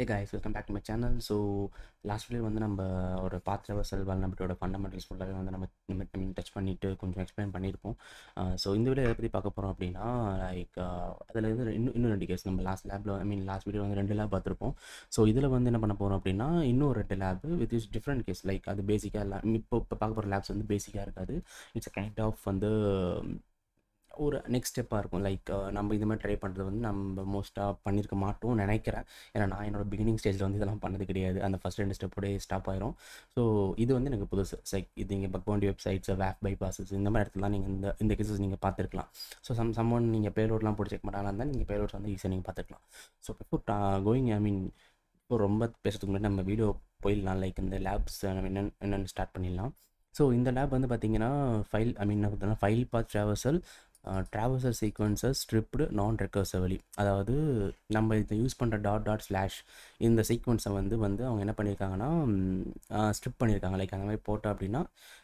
hey guys welcome back to my channel so last video வந்து நம்ம ஒரு பாத் ரெவர்சல் நம்மளோட ஃபண்டமெண்டல்ஸ் ஃபுல்லாக வந்து நம்ம ஐ மீன் டச் பண்ணிவிட்டு கொஞ்சம் எக்ஸ்பிளைன் பண்ணியிருப்போம் ஸோ இந்த வீடியோ எதை பற்றி பார்க்க போகிறோம் அப்படின்னா லைக் அதில் இருந்து இன்னும் இன்னும் ரெண்டு கேஸ் நம்ம லாஸ்ட் லேபில் ஐ மீன் லாஸ்ட் வீடியோ வந்து ரெண்டு லேப் பார்த்துருப்போம் ஸோ இதில் வந்து என்ன பண்ண போகிறோம் அப்படின்னா இன்னும் ரெண்டு lab with is different case like அது பேசிக்காக இப்போ இப்போ பார்க்க போகிற லேப்ஸ் வந்து பேசிக்காக இருக்காது இட்ஸ் கைண்ட் ஆஃப் வந்து ஒரு நெக்ஸ்ட் ஸ்டெப்பாக இருக்கும் லைக் நம்ம இது மாதிரி ட்ரை பண்ணுறது வந்து நம்ம மோஸ்ட்டாக பண்ணியிருக்க மாட்டோம்னு நினைக்கிறேன் ஏன்னா நான் என்னோட பிகினிங் ஸ்டேஜில் வந்து இதெல்லாம் பண்ணது கிடையாது அந்த ஃபஸ்ட் ரெண்டு ஸ்டெப்போடே ஸ்டாப் ஆயிரும் ஸோ இது வந்து எனக்கு புதுசு லைக் இது இங்கே பக்வாண்டி வெப்சைட்ஸ் வேப் பை பாசஸ் இந்த மாதிரி இடத்துல நீங்கள் இந்த இந்த கேசஸ் நீங்கள் பார்த்துருக்கலாம் ஸோ சம் சம் ஒன் நீங்கள் பேரோட்லாம் போட்டு செக் பண்ணலாம் இருந்தால் நீங்கள் பேரோட்ஸ் வந்து ஈஸியாக நீங்கள் பார்த்துக்கலாம் ஸோ இப்போ கோயிங் ஐ மீன் இப்போ ரொம்ப பேசுறதுக்கு முன்னாடி நம்ம வீடியோ போயிடலாம் லைக் இந்த லேப்ஸ் நம்ம என்னென்னு என்னென்னு ஸ்டார்ட் பண்ணிடலாம் ஸோ இந்த லேப் வந்து பார்த்திங்கன்னா ஃபைல் ஐ மீன் என்ன பார்த்தோம்னா file path traversal traversal sequences stripped non recursively அதாவது நம்ம இதை யூஸ் பண்ணுற டாட் டாட் ஸ்லாஷ் இந்த சீக்வன்ஸை வந்து வந்து அவங்க என்ன பண்ணியிருக்காங்கன்னா ஸ்ட்ரிப் பண்ணியிருக்காங்க லைக் அந்த மாதிரி போட்டோம் அப்படின்னா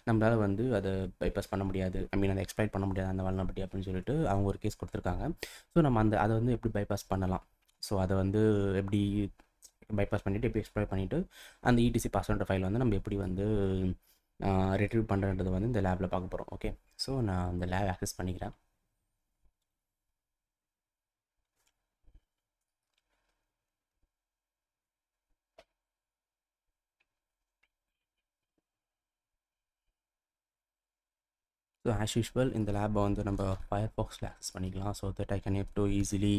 நம்மளால் வந்து அதை பைபாஸ் பண்ண முடியாது ஐ மீன் அதை எக்ஸ்பிளைட் பண்ண முடியாது அந்த பற்றி அப்படின்னு சொல்லிட்டு அவங்க ஒரு கேஸ் கொடுத்துருக்காங்க ஸோ நம்ம அந்த அதை வந்து எப்படி பைபாஸ் பண்ணலாம் ஸோ அதை வந்து எப்படி பைபாஸ் பண்ணிவிட்டு எப்படி எக்ஸ்ப்ளோர் பண்ணிவிட்டு அந்த இடிசி பண்ணுற ஃபைல் வந்து நம்ம எப்படி வந்து ரிட்ரீவ் பண்ணுறது வந்து இந்த லேபில் பார்க்க போகிறோம் ஓகே ஸோ நான் அந்த லேப் ஆக்சஸ் பண்ணிக்கிறேன் ஸோ ஆஸ் யூஷுவல் இந்த லேபை வந்து நம்ம ஃபயர் பாக்ஸில் ஆக்சஸ் பண்ணிக்கலாம் so that I can have to easily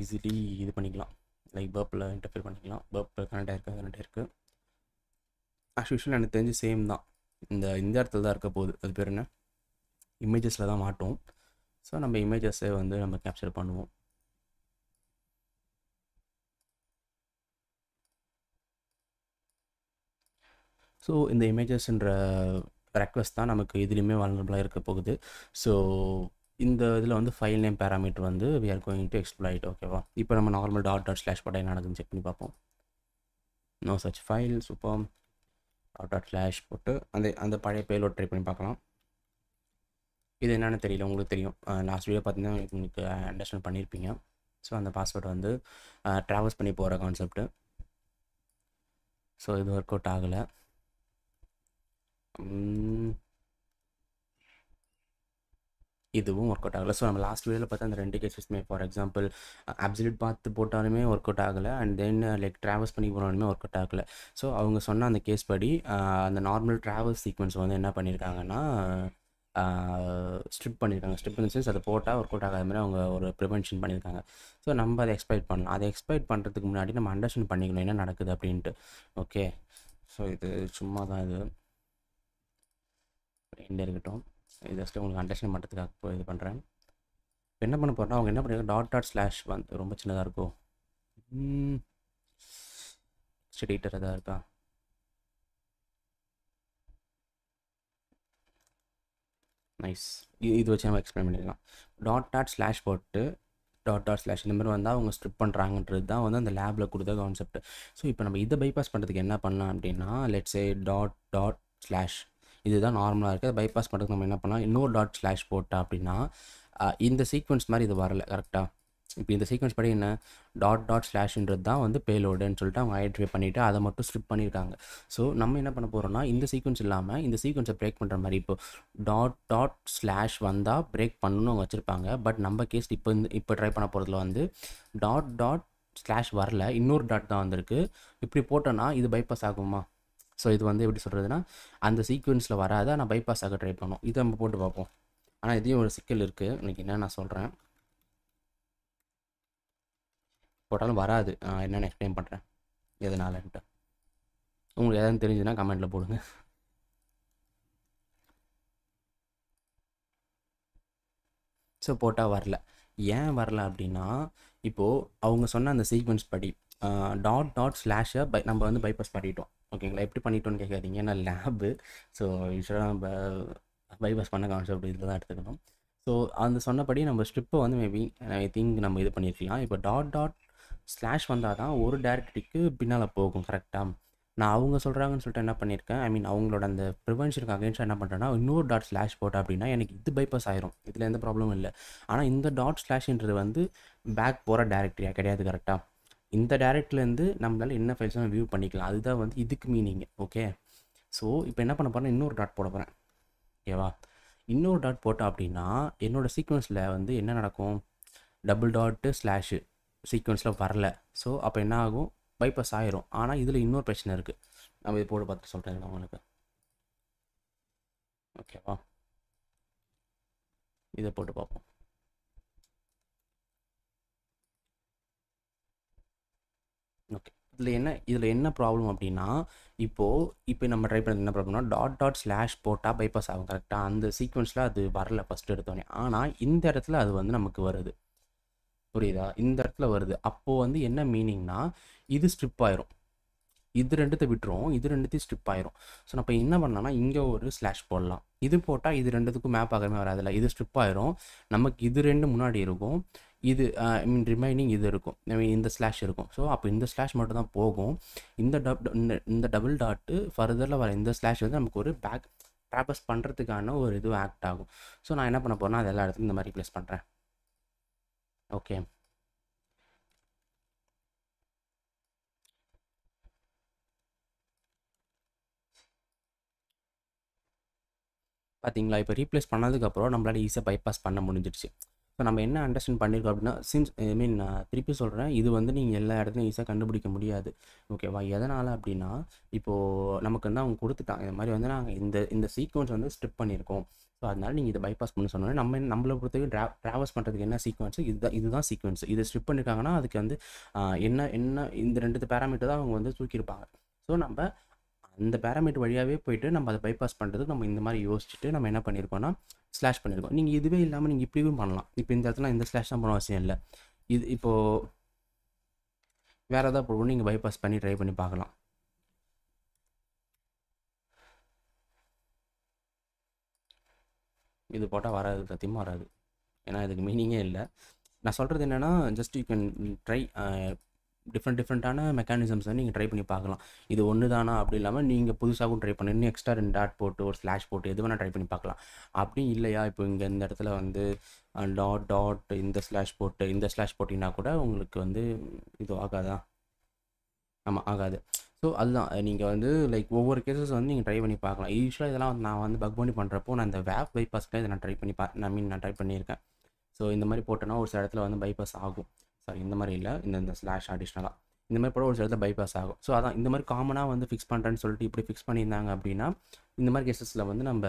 easily இது பண்ணிக்கலாம் லைக் பர்ப்பில் இன்டர்ஃபியர் பண்ணிக்கலாம் பர்ப்பில் கனெக்ட் ஆகிருக்கு கனெக்ட் இருக்குது ஆஸ் யூஷுவல் எனக்கு தெரிஞ்சு சேம் தான் இந்த இந்த இடத்துல தான் இருக்க போகுது அது பேர் என்ன இமேஜஸில் தான் மாட்டோம் ஸோ நம்ம இமேஜஸை வந்து நம்ம கேப்சர் பண்ணுவோம் ஸோ இந்த இமேஜஸ்ன்ற ரெக்வஸ்ட் தான் நமக்கு இதுலேயுமே வளர்ந்தபுளாக இருக்க போகுது ஸோ இந்த இதில் வந்து ஃபைல் நேம் பேராமீட்டர் வந்து we are going to exploit ஓகேவா இப்போ நம்ம நார்மல் டாட் டாட் ஸ்லாஷ் படம் என்ன செக் பண்ணி பார்ப்போம் no such file super dot dot slash போட்டு அந்த அந்த பழைய பேலோட் ட்ரை பண்ணி பார்க்கலாம் இது என்னென்னு தெரியல உங்களுக்கு தெரியும் லாஸ்ட் வீடியோ பார்த்தீங்கன்னா உங்களுக்கு அண்டர்ஸ்டாண்ட் பண்ணியிருப்பீங்க ஸோ அந்த பாஸ்வேர்டு வந்து ட்ராவல்ஸ் பண்ணி போகிற கான்செப்ட்டு ஸோ இது ஒர்க் அவுட் ஆகலை இதுவும் ஒர்க் அவுட் ஆகலை ஸோ நம்ம லாஸ்ட் வீடியோவில் பார்த்தா அந்த ரெண்டு கேசஸ்மே ஃபார் எக்ஸாம்பிள் அப்சல்யூட் பார்த்து போட்டாலுமே ஒர்க் அவுட் ஆகலை அண்ட் தென் லைக் ட்ராவல்ஸ் பண்ணி போனாலுமே ஒர்க் அவுட் ஆகலை ஸோ அவங்க சொன்ன அந்த கேஸ் படி அந்த நார்மல் ட்ராவல் சீக்வன்ஸ் வந்து என்ன பண்ணியிருக்காங்கன்னா ஸ்ட்ரிப் பண்ணியிருக்காங்க ஸ்ட்ரிப் இன் சென்ஸ் அதை போட்டால் ஒர்க் அவுட் ஆகாத மாதிரி அவங்க ஒரு ப்ரிவென்ஷன் பண்ணியிருக்காங்க ஸோ நம்ம அதை எக்ஸ்பெக்ட் பண்ணலாம் அதை எக்ஸ்பெக்ட் பண்ணுறதுக்கு முன்னாடி நம்ம அண்டர்ஸ்டாண்ட் பண்ணிக்கணும் என்ன நடக்குது அப்படின்ட்டு ஓகே ஸோ இது சும்மா தான் இது எண்ட் இருக்கட்டும் இது ஜஸ்ட்டு உங்களுக்கு அண்டர்ஸ்டாண்ட் பண்ணுறதுக்காக இது பண்ணுறேன் இப்போ என்ன பண்ண போகிறேன்னா அவங்க என்ன பண்ணியிருக்காங்க டாட் டாட் ஸ்லாஷ் வந்து ரொம்ப சின்னதாக இருக்கும் ஸ்டெடிட்டர் எதாவது இருக்கா நைஸ் இது வச்சு நம்ம எக்ஸ்பிளைன் பண்ணிக்கலாம் டாட் டாட் ஸ்லாஷ் போட்டு டாட் டாட் ஸ்லாஷ் இந்த மாதிரி வந்தால் அவங்க ஸ்ட்ரிப் பண்ணுறாங்கன்றது தான் வந்து அந்த லேபில் கொடுத்த கான்செப்ட் ஸோ இப்போ நம்ம இதை பைபாஸ் பண்ணுறதுக்கு என்ன பண்ணலாம் அப்படின்னா லெட்ஸே டாட் டாட் ஸ்லாஷ் இதுதான் நார்மலாக இருக்குது பைபாஸ் பண்ணுறதுக்கு நம்ம என்ன பண்ணலாம் இன்னொரு டாட் ஸ்லாஷ் போட்டா அப்படின்னா இந்த சீக்வன்ஸ் மாதிரி இது வரல கரெக்டாக இப்போ இந்த சீக்வன்ஸ் படி என்ன டாட் டாட் ஸ்லாஷ்ன்றது தான் வந்து பேலோடுன்னு சொல்லிட்டு அவங்க ஐடென்டிஃபை பண்ணிவிட்டு அதை மட்டும் ஸ்ட்ரிப் பண்ணியிருக்காங்க ஸோ நம்ம என்ன பண்ண போகிறோம்னா இந்த சீக்வன்ஸ் இல்லாமல் இந்த சீக்வன்ஸை பிரேக் பண்ணுற மாதிரி இப்போ டாட் டாட் ஸ்லாஷ் வந்தால் பிரேக் பண்ணணும்னு அவங்க வச்சுருப்பாங்க பட் நம்ம கேஸ் இப்போ இந்த இப்போ ட்ரை பண்ண போகிறதுல வந்து டாட் டாட் ஸ்லாஷ் வரல இன்னொரு டாட் தான் வந்திருக்கு இப்படி போட்டோன்னா இது பைபாஸ் ஆகுமா ஸோ இது வந்து எப்படி சொல்கிறதுனா அந்த சீக்வன்ஸில் வராத நான் பைபாஸ் ஆக ட்ரை பண்ணோம் இதை நம்ம போட்டு பார்ப்போம் ஆனால் இதையும் ஒரு சிக்கல் இருக்குது இன்றைக்கி என்ன நான் சொல்கிறேன் போட்டாலும் வராது என்னென்னு எக்ஸ்பிளைன் பண்ணுறேன் எதனாலன்ட்டு உங்களுக்கு எதாவது தெரிஞ்சுதுன்னா கமெண்ட்டில் போடுங்க ஸோ போட்டால் வரல ஏன் வரல அப்படின்னா இப்போது அவங்க சொன்ன அந்த சீக்வன்ஸ் படி டாட் டாட் ஸ்லாஷை பை நம்ம வந்து பைபாஸ் பண்ணிட்டோம் ஓகேங்களா எப்படி பண்ணிட்டோன்னு கேட்காதீங்க ஏன்னா லேபு ஸோ யூஸ்வலாக நம்ம பைபாஸ் பண்ண கான்செப்ட் இதில் தான் எடுத்துக்கணும் ஸோ அந்த சொன்னபடி நம்ம ஸ்ட்ரிப்பை வந்து மேபி ஐ திங்க் நம்ம இது பண்ணியிருக்கலாம் இப்போ டாட் டாட் ஸ்லாஷ் வந்தால் தான் ஒரு டேரக்டரிக்கு பின்னால் போகும் கரெக்டாக நான் அவங்க சொல்கிறாங்கன்னு சொல்லிட்டு என்ன பண்ணியிருக்கேன் ஐ மீன் அவங்களோட அந்த ப்ரிவென்ஷனுக்கு அகேன்ஸ்ட் என்ன பண்ணுறேன்னா இன்னொரு டாட் ஸ்லாஷ் போட்டேன் அப்படின்னா எனக்கு இது பைபாஸ் ஆயிரும் இதில் எந்த ப்ராப்ளமும் இல்லை ஆனால் இந்த டாட் ஸ்லாஷ்ன்றது வந்து பேக் போகிற டேரக்டரியாக கிடையாது கரெக்டாக இந்த டேரக்ட்லேருந்து நம்மளால் என்ன நம்ம வியூ பண்ணிக்கலாம் அதுதான் வந்து இதுக்கு மீனிங் ஓகே ஸோ இப்போ என்ன பண்ண போகிறேன் இன்னொரு டாட் போட போகிறேன் ஓகேவா இன்னொரு டாட் போட்டோம் அப்படின்னா என்னோடய சீக்வன்ஸில் வந்து என்ன நடக்கும் டபுள் டாட்டு ஸ்லாஷு சீக்வன்ஸில் வரல ஸோ அப்போ என்ன ஆகும் பைபாஸ் ஆயிரும் ஆனால் இதில் இன்னொரு பிரச்சனை இருக்குது நம்ம இது போட பார்த்து சொல்கிறேன் உங்களுக்கு ஓகேவா இதை போட்டு பார்ப்போம் இதில் என்ன இதில் என்ன ப்ராப்ளம் அப்படின்னா இப்போது இப்போ நம்ம ட்ரை பண்ணுறது என்ன ப்ராப்ளம்னா டாட் டாட் ஸ்லாஷ் போட்டால் பைபாஸ் ஆகும் கரெக்டாக அந்த சீக்வன்ஸில் அது வரல ஃபஸ்ட்டு எடுத்தோடனே ஆனால் இந்த இடத்துல அது வந்து நமக்கு வருது புரியுதா இந்த இடத்துல வருது அப்போது வந்து என்ன மீனிங்னா இது ஸ்ட்ரிப் ஆயிரும் இது ரெண்டுத்தை விட்டுரும் இது ரெண்டுத்தையும் ஸ்ட்ரிப் ஆயிரும் ஸோ நம்ம என்ன பண்ணோன்னா இங்கே ஒரு ஸ்லாஷ் போடலாம் இது போட்டால் இது ரெண்டுத்துக்கும் மேப் ஆகிறமே வராதுல்ல இது ஸ்ட்ரிப் ஆயிரும் நமக்கு இது ரெண்டு முன்னாடி இருக்கும் இது ஐ மீன் ரிமைனிங் இது இருக்கும் ஐ மீன் இந்த ஸ்லாஷ் இருக்கும் ஸோ அப்போ இந்த ஸ்லாஷ் மட்டும் தான் போகும் இந்த டப் இந்த டபுள் டாட்டு ஃபர்தரில் வர இந்த ஸ்லாஷ் வந்து நமக்கு ஒரு பேக் ட்ராபஸ் பண்ணுறதுக்கான ஒரு இது ஆக்ட் ஆகும் ஸோ நான் என்ன பண்ண போகிறேன்னா அது எல்லா இடத்துலையும் இந்த மாதிரி ரிப்ளேஸ் பண்ணுறேன் ஓகே பார்த்தீங்களா இப்போ ரீப்ளேஸ் பண்ணதுக்கப்புறம் நம்மளால ஈஸியாக பைபாஸ் பண்ண முடிஞ்சிடுச்சு இப்போ நம்ம என்ன அண்டர்ஸ்டாண்ட் பண்ணியிருக்கோம் அப்படின்னா சின்ஸ் ஐ மீன் நான் திருப்பி சொல்கிறேன் இது வந்து நீங்கள் எல்லா இடத்துலையும் ஈஸியாக கண்டுபிடிக்க முடியாது ஓகேவா எதனால் அப்படின்னா இப்போது நமக்கு வந்து அவங்க கொடுத்துட்டாங்க இந்த மாதிரி வந்து நாங்கள் இந்த இந்த சீக்வன்ஸ் வந்து ஸ்ட்ரிப் பண்ணியிருக்கோம் ஸோ அதனால் நீங்கள் இதை பைபாஸ் பண்ண சொன்னோன்னே நம்ம நம்மளை பொறுத்தவரைக்கும் ட்ரா ட்ராவல்ஸ் பண்ணுறதுக்கு என்ன சீக்வன்ஸு இதுதான் இதுதான் சீக்வன்ஸ் இதை ஸ்ட்ரிப் பண்ணியிருக்காங்கன்னா அதுக்கு வந்து என்ன என்ன இந்த ரெண்டு பேராமீட்டர் தான் அவங்க வந்து தூக்கியிருப்பாங்க ஸோ நம்ம இந்த பேரமீட்டர் வழியாகவே போயிட்டு நம்ம அதை பைபாஸ் பண்ணுறதுக்கு நம்ம இந்த மாதிரி யோசிச்சுட்டு நம்ம என்ன பண்ணியிருக்கோம்னா ஸ்லாஷ் பண்ணியிருக்கோம் நீங்கள் இதுவே இல்லாமல் நீங்கள் இப்படியும் பண்ணலாம் இப்போ இந்த இடத்துல இந்த ஸ்லாஷ் தான் பண்ண அவசியம் இல்லை இது இப்போது வேறு எதாவது போடுவோம் நீங்கள் பைபாஸ் பண்ணி ட்ரை பண்ணி பார்க்கலாம் இது போட்டால் வராது சத்தியமாக வராது ஏன்னா இதுக்கு மீனிங்கே இல்லை நான் சொல்கிறது என்னென்னா just you can try different டிஃப்ரெண்ட்டான வந்து நீங்கள் ட்ரை பண்ணி பார்க்கலாம் இது ஒன்று தானா அப்படி இல்லாமல் நீங்கள் புதுசாகவும் ட்ரை பண்ணி இன்னும் எக்ஸ்ட்ரா ரெண்டு டாட் போட்டு ஒரு ஸ்லாஷ் போட்டு எது வேணால் ட்ரை பண்ணி பார்க்கலாம் அப்படி இல்லையா இப்போ இங்கே இந்த இடத்துல வந்து டாட் டாட் இந்த ஸ்லாஷ் போட்டு இந்த ஸ்லாஷ் போட்டிங்கன்னா கூட உங்களுக்கு வந்து இது ஆகாதா ஆமாம் ஆகாது ஸோ அதுதான் நீங்கள் வந்து லைக் ஒவ்வொரு கேசஸ் வந்து நீங்கள் ட்ரை பண்ணி பார்க்கலாம் யூஸ்வலாக இதெல்லாம் நான் வந்து பக் பண்ணி பண்ணுறப்போ நான் இந்த வேப் பைபாஸ்க்கு இதை நான் ட்ரை பண்ணி பா நான் மீன் நான் ட்ரை பண்ணியிருக்கேன் ஸோ இந்த மாதிரி போட்டோன்னா ஒரு சில இடத்துல வந்து பைபாஸ் ஆகும் சாரி இந்த மாதிரி இல்லை இந்த இந்த ஸ்லாஷ் அடிஷ்னலாக இந்த மாதிரி படம் ஒரு சில பைபாஸ் ஆகும் ஸோ அதான் இந்த மாதிரி காமனாக வந்து ஃபிக்ஸ் பண்ணுறேன்னு சொல்லிட்டு இப்படி ஃபிக்ஸ் பண்ணியிருந்தாங்க அப்படின்னா இந்த மாதிரி கேசஸில் வந்து நம்ம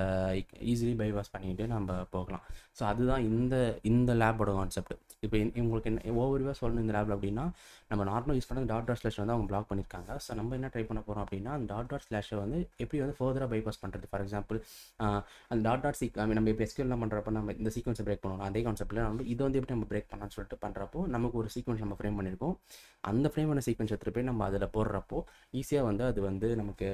ஈஸிலி பைபாஸ் பண்ணிக்கிட்டு நம்ம போகலாம் ஸோ அதுதான் இந்த இந்த லேபோட கான்செப்ட் இப்போ உங்களுக்கு என்ன ஓவரிவாக சொல்லணும் இந்த லேபில் அப்படின்னா நம்ம நார்மலாக யூஸ் பண்ண டாட் டாட் ஸ்லாஷ் வந்து அவங்க பிளாக் பண்ணியிருக்காங்க ஸோ நம்ம என்ன ட்ரை பண்ண போகிறோம் அப்படின்னா அந்த டாட் டாட் ஸ்லாஷை வந்து எப்படி வந்து ஃபர்தராக பைபாஸ் பண்ணுறது ஃபார் எக்ஸாம்பிள் அந்த டாட் டாட் சீக் நம்ம இப்போ எஸ்கியூலாம் பண்ணுறப்ப நம்ம இந்த சீக்வன்ஸை பிரேக் பண்ணணும் அதே கான்செப்ட்டில் நம்ம இதை வந்து எப்படி நம்ம பிரேக் பண்ணலாம்னு சொல்லிட்டு பண்ணுறப்போ நமக்கு ஒரு சீக்வன்ஸ் நம்ம ஃப்ரேம் பண்ணியிருக்கோம் அந்த ஃப்ரேம் பண்ண சீக்வன்ஸ் எடுத்துகிட்டு போய் நம்ம அதில் போடுறப்போ ஈஸியாக வந்து அது வந்து நமக்கு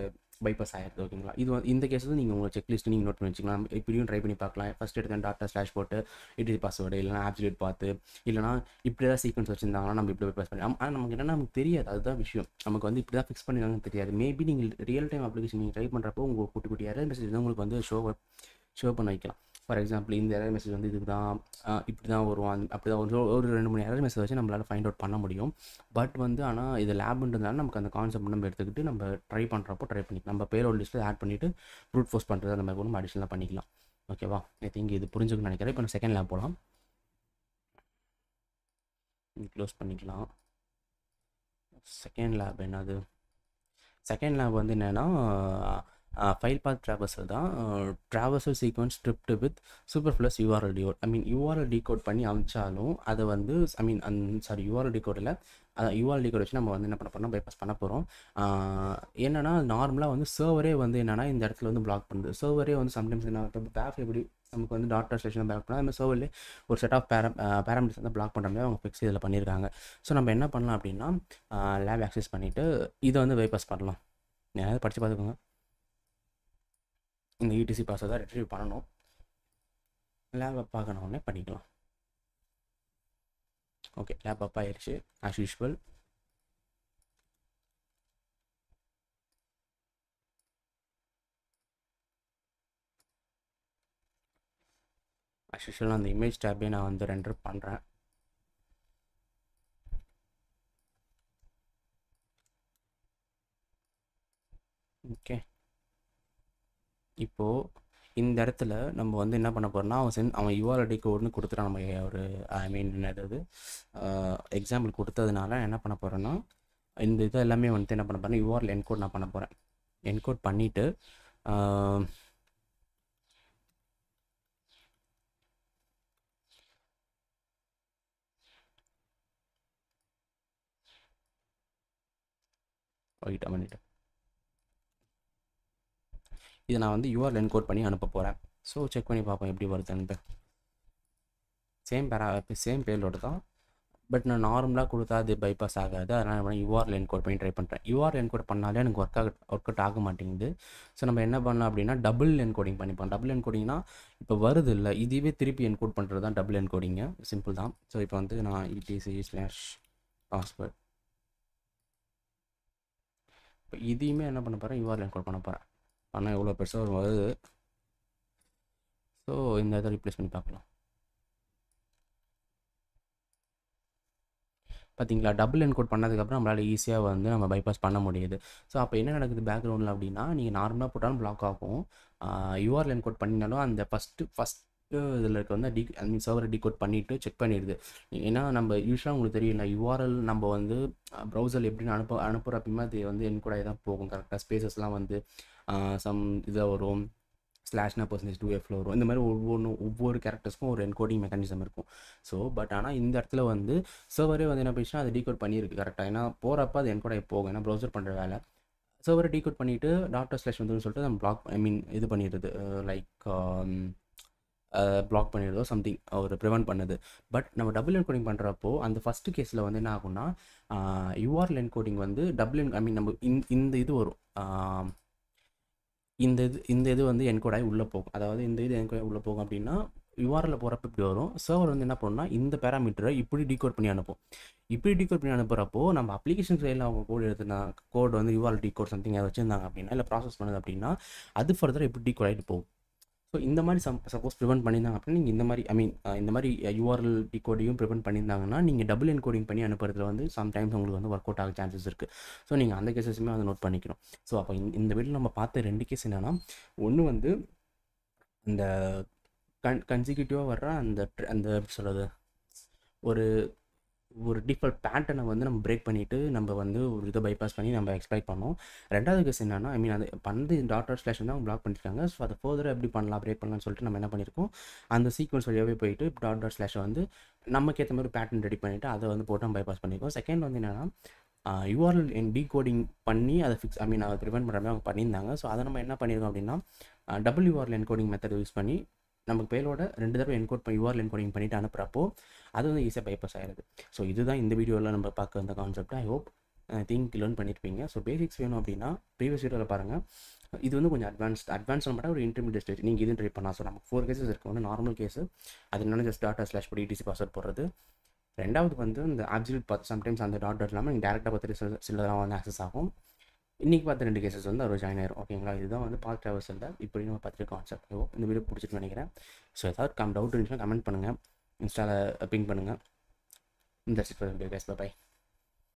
பைபாஸ் ஆயிடுது ஓகேங்களா இது இந்த கேஸ் வந்து நீங்கள் உங்கள் செக் லிஸ்ட் நீங்கள் நோட் பண்ணி வச்சுக்கலாம் இப்படியும் ட்ரை பண்ணி பார்க்கலாம் ஃபஸ்ட் எடுத்த டாட்டா ஸ்லாஷ் போட்டு இட்லி பாஸ்வேர்டு இல்லைனா ஆப்ஜிலேட் பார்த்து இல்லைனா இப்படி தான் சீக்வன்ஸ் வச்சிருந்தாங்கன்னா நம்ம இப்படி பைபாஸ் பண்ணி ஆனால் நமக்கு என்னென்னா நமக்கு தெரியாது அதுதான் விஷயம் நமக்கு வந்து இப்படி தான் ஃபிக்ஸ் பண்ணிருக்காங்கன்னு தெரியாது மேபி நீங்கள் ரியல் டைம் அப்ளிகேஷன் நீங்கள் ட்ரை பண்ணுறப்போ உங்களுக்கு குட்டி குட்டியாக மெசேஜ் உங்களுக்கு வந்து ஷோ ஷோ பண்ண வைக்கலாம் ஃபார் எக்ஸாம்பிள் இந்த எரர் மெசேஜ் வந்து இதுக்கு தான் இப்படி தான் வரும் அந்த அப்படி தான் ஒரு ஒரு ரெண்டு மணி எரர் மெசேஜ் வச்சு நம்மளால் ஃபைண்ட் அவுட் பண்ண முடியும் பட் வந்து ஆனால் இது லேப்ன்றதுனால நமக்கு அந்த கான்செப்ட் நம்ம எடுத்துக்கிட்டு நம்ம ட்ரை பண்ணுறப்போ ட்ரை பண்ணி நம்ம பேரோட லிஸ்ட்டில் ஆட் பண்ணிவிட்டு ப்ரூட் ஃபோர்ஸ் பண்ணுறது அந்த மாதிரி கூட நம்ம அடிஷனலாக பண்ணிக்கலாம் ஓகேவா ஐ திங்க் இது புரிஞ்சுக்கணும்னு நினைக்கிறேன் இப்போ நம்ம செகண்ட் லேப் போகலாம் க்ளோஸ் பண்ணிக்கலாம் செகண்ட் லேப் என்னது செகண்ட் லேப் வந்து என்னென்னா ஃபைல் பாத் ட்ராவர்ஸில் தான் traversal sequence stripped with superfluous URL decode I mean URL decode பண்ணி அமைச்சாலும் அதை வந்து ஐ மீன் அந் சாரி யூஆர்எல் டிகோடில் அதான் யூஆர்எல் டிகோட் வச்சு நம்ம வந்து என்ன பண்ண போகிறோம் பைபாஸ் பண்ண போகிறோம் என்னென்னா நார்மலாக வந்து சர்வரே வந்து என்னென்னா இந்த இடத்துல வந்து பிளாக் பண்ணுது சர்வரே வந்து சம்டைம்ஸ் என்ன பேஃப் எப்படி நமக்கு வந்து டாக்டர் ஸ்டேஷன் பேக் பண்ணால் அந்த சர்வரில் ஒரு செட் ஆஃப் பேரம் பேராமீட்டர்ஸ் வந்து பிளாக் பண்ணுற மாதிரி அவங்க ஃபிக்ஸ் இதில் பண்ணியிருக்காங்க ஸோ நம்ம என்ன பண்ணலாம் அப்படின்னா லேப் ஆக்சஸ் பண்ணிவிட்டு இதை வந்து பைபாஸ் பண்ணலாம் யாராவது படித்து பார்த்துக்கோங்க இந்த யூடிசி e பாஸை தான் ரிட்ரீவ் பண்ணணும் லேப் அப் ஆகின உடனே பண்ணிக்கலாம் ஓகே லேப் அப் ஆயிடுச்சு ஆஸ் யூஷுவல் ஆஸ்யூஷுவல் அந்த இமேஜ் டேப்பே நான் வந்து ரெண்டர் பண்ணுறேன் ஓகே இப்போது இந்த இடத்துல நம்ம வந்து என்ன பண்ண போகிறோம்னா அவன் சென் அவன் யூஆர்ஐடி கோடுன்னு கொடுத்துட்டான் நம்ம ஒரு ஐ மீன் என்னது எக்ஸாம்பிள் கொடுத்ததுனால என்ன பண்ண போகிறேன்னா இந்த இது எல்லாமே வந்துட்டு என்ன பண்ண போகிறேன் யூஆர்எல் என்கோட் நான் பண்ண போகிறேன் என்கோட் பண்ணிவிட்டு போயிட்டா பண்ணிட்டேன் இதை நான் வந்து யூஆர்எல் என்கோட் பண்ணி அனுப்ப போகிறேன் ஸோ செக் பண்ணி பார்ப்போம் எப்படி வருதுன்ட்டு சேம் பேரா சேம் பேலோடு தான் பட் நான் நார்மலாக கொடுத்தா அது பைபாஸ் ஆகாது அதனால் நான் யூஆர்எல் என்கோட் பண்ணி ட்ரை பண்ணுறேன் யூஆர்எல் என்கோட் பண்ணாலே எனக்கு ஒர்க் ஆக ஒர்க் அவுட் ஆக மாட்டேங்குது ஸோ நம்ம என்ன பண்ணலாம் அப்படின்னா டபுள் என்கோடிங் பண்ணிப்போம் டபுள் என்கோடிங்னா இப்போ வருது இல்லை இதுவே திருப்பி என்கோட் பண்ணுறது தான் டபுள் என்கோடிங்கு சிம்பிள் தான் ஸோ இப்போ வந்து நான் இடிசி ஸ்லாஷ் பாஸ்வேர்ட் இப்போ இதையுமே என்ன பண்ண போகிறேன் யூஆர்எல் என்கோட் பண்ண போகிறேன் ஆனால் எவ்வளோ பெருசாக ஒரு வருது ஸோ இந்த இதை ரீப்ளேஸ் பண்ணி பார்க்கலாம் பார்த்தீங்களா டபுள் என்கோட் பண்ணதுக்கப்புறம் நம்மளால் ஈஸியாக வந்து நம்ம பைபாஸ் பண்ண முடியுது ஸோ அப்போ என்ன நடக்குது பேக்ரவுண்டில் அப்படின்னா நீங்கள் நார்மலாக போட்டாலும் பிளாக் ஆகும் யூஆர்எல் என்கோட் பண்ணினாலும் அந்த ஃபஸ்ட்டு ஃபஸ்ட்டு இதில் இருக்க வந்து டீ ஐ மீன் சர்வரை டிகோட் பண்ணிவிட்டு செக் பண்ணிடுது ஏன்னா நம்ம யூஸ்வலாக உங்களுக்கு தெரியல யூஆர்எல் நம்ம வந்து ப்ரௌசர் எப்படின்னு அனுப்ப அனுப்புகிறப்பயுமே அது வந்து என்கோடாக தான் போகும் கரெக்டாக ஸ்பேசஸ்லாம் வந்து சம் இதாக வரும் ஸ்லாஷ்னா பர்சன்டேஜ் டூ எஃப்ல வரும் இந்த மாதிரி ஒவ்வொன்றும் ஒவ்வொரு கேரக்டர்ஸ்க்கும் ஒரு என்கோடிங் மெக்கானிசம் இருக்கும் ஸோ பட் ஆனால் இந்த இடத்துல வந்து சர்வரே வந்து என்ன பண்ணிச்சுன்னா அது டீகோட் பண்ணியிருக்கு கரெக்டாக ஏன்னா போகிறப்ப அது என்கோட் ஆகி போகும் ஏன்னா ப்ரௌசர் பண்ணுற வேலை சர்வரை டீகோட் பண்ணிவிட்டு டாக்டர் ஸ்லாஷ் வந்துன்னு சொல்லிட்டு நம்ம பிளாக் ஐ மீன் இது பண்ணிடுது லைக் பிளாக் பண்ணிடுதோ சம்திங் அவர் ப்ரிவெண்ட் பண்ணுது பட் நம்ம டபுள் என்கோடிங் பண்ணுறப்போ அந்த ஃபஸ்ட்டு கேஸில் வந்து என்ன ஆகும்னா யூஆர்எல் என்கோடிங் வந்து டபுள் என் ஐ மீன் நம்ம இந்த இது வரும் இந்த இது இந்த இது வந்து என்கோடாகி உள்ளே போகும் அதாவது இந்த இது என்கோடாகி உள்ளே போகும் அப்படின்னா யூஆரில் போகிறப்ப இப்படி வரும் சர்வர் வந்து என்ன பண்ணுன்னா இந்த பேராமீட்டரை இப்படி டிகோட் பண்ணி அனுப்பும் இப்படி டிகோட் பண்ணி அனுப்புகிறப்போ நம்ம அப்ளிகேஷன் சைடில் அவங்க கோடு எடுத்துனா கோடு வந்து யூஆர் டிகோட் சம்திங் ஏதாவது வச்சுருந்தாங்க அப்படின்னா இல்லை ப்ராசஸ் பண்ணுது அப்படின்னா அது ஃபர்தர் இப்படி டிகோட் ஆகிட்டு போகும் ஸோ இந்த மாதிரி சம் சப்போஸ் ப்ரிவெண்ட் பண்ணியிருந்தாங்க அப்படின்னா நீங்கள் இந்த மாதிரி ஐ மீன் இந்த மாதிரி யூஆர்எல் டிகோடையும் ப்ரிவெண்ட் பண்ணியிருந்தாங்கன்னா நீங்கள் டபுள் என்கோடிங் பண்ணி அனுப்புறதுல வந்து சம்டைம்ஸ் உங்களுக்கு வந்து ஒர்க் அவுட் ஆக சான்சஸ் இருக்குது ஸோ நீங்கள் அந்த கேசஸுமே வந்து நோட் பண்ணிக்கணும் ஸோ அப்போ இந்த வீட்டில் நம்ம பார்த்த ரெண்டு கேஸ் என்னென்னா ஒன்று வந்து இந்த கன் கன்சிக்யூட்டிவாக வர்ற அந்த அந்த எப்படி சொல்கிறது ஒரு ஒரு டிஃபால்ட் பேட்டனை வந்து நம்ம பிரேக் பண்ணிவிட்டு நம்ம வந்து ஒரு இதை பைபாஸ் பண்ணி நம்ம எக்ஸ்பிளைட் பண்ணோம் ரெண்டாவது கேஸ் என்னன்னா ஐ மீன் அது பண்ணது ஸ்லேஷ் வந்து தான் பிளாக் பண்ணியிருக்காங்க ஸோ அதை ஃபர்தர் எப்படி பண்ணலாம் பிரேக் பண்ணலாம்னு சொல்லிட்டு நம்ம என்ன பண்ணியிருக்கோம் அந்த சீக்வன்ஸ் வழியாகவே போயிட்டு டாட் டாட் ஸ்லேஷை வந்து நமக்கு ஏற்ற மாதிரி பேட்டர்ன் ரெடி பண்ணிவிட்டு அதை வந்து போட்டு நம்ம பைபாஸ் பண்ணியிருக்கோம் செகண்ட் வந்து என்னென்னா யூஆர்எல் என் கோடிங் பண்ணி அதை ஃபிக்ஸ் ஐ மீன் அதை ப்ரிவெண்ட் பண்ணுற மாதிரி அவங்க பண்ணியிருந்தாங்க ஸோ அதை நம்ம என்ன பண்ணியிருக்கோம் அப்படின்னா double URL encoding method use பண்ணி நமக்கு பேலோட ரெண்டு தடவை என்கோட் பண்ணி யூஆர்எல் என்கோடிங் பண்ணிட்டு அனுப்புகிறப்போ அது வந்து ஈஸியாக பைப்பஸ் ஆகிடுது ஸோ இதுதான் இந்த வீடியோவில் நம்ம பார்க்க வந்த concept I hope think learn பண்ணியிருப்பீங்க ஸோ பேசிக்ஸ் வேணும் அப்படின்னா ப்ரீவியஸ் வீடியோவில் பாருங்கள் இது வந்து கொஞ்சம் அட்வான்ஸ்ட் அட்வான்ஸ் மட்டும் ஒரு இன்டர்மீடியட் ஸ்டேஜ் நீங்கள் இதுவும் ட்ரை பண்ணால் ஸோ நமக்கு ஃபோர் கேசஸ் இருக்குது வந்து நார்மல் கேஸு அது என்னென்ன ஜஸ்ட் டாட்டா ஸ்லாஷ் படி டிசி பாஸ்வேர்ட் போடுறது ரெண்டாவது வந்து இந்த ஆப்ஜெக்ட் பார்த்து சம்டைம்ஸ் அந்த டாட் டாட் இல்லாமல் நீங்கள் டேரெக்டாக பார்த்து சிலதெல்லாம் வந்து ஆக்சஸ் ஆகும் இன்றைக்கி பார்த்த ரெண்டு கேசஸ் வந்து அவர் ஜாயின் ஆயிரும் ஓகேங்களா இதுதான் வந்து பார்க் ட்ராவல்ஸ் இல்லை இப்படி நம்ம பார்த்துட்டு கான்செப்ட் ஓ இந்த வீடியோ பிடிச்சிட்டு நினைக்கிறேன் ஸோ ஏதாவது கம் டவுட் இருந்துச்சுன்னா கமெண்ட் பண்ணுங்கள் இன்ஸ்டாவில் பின் பண்ணுங்கள் இந்த சிட் வீடியோ கேஸ் பாய்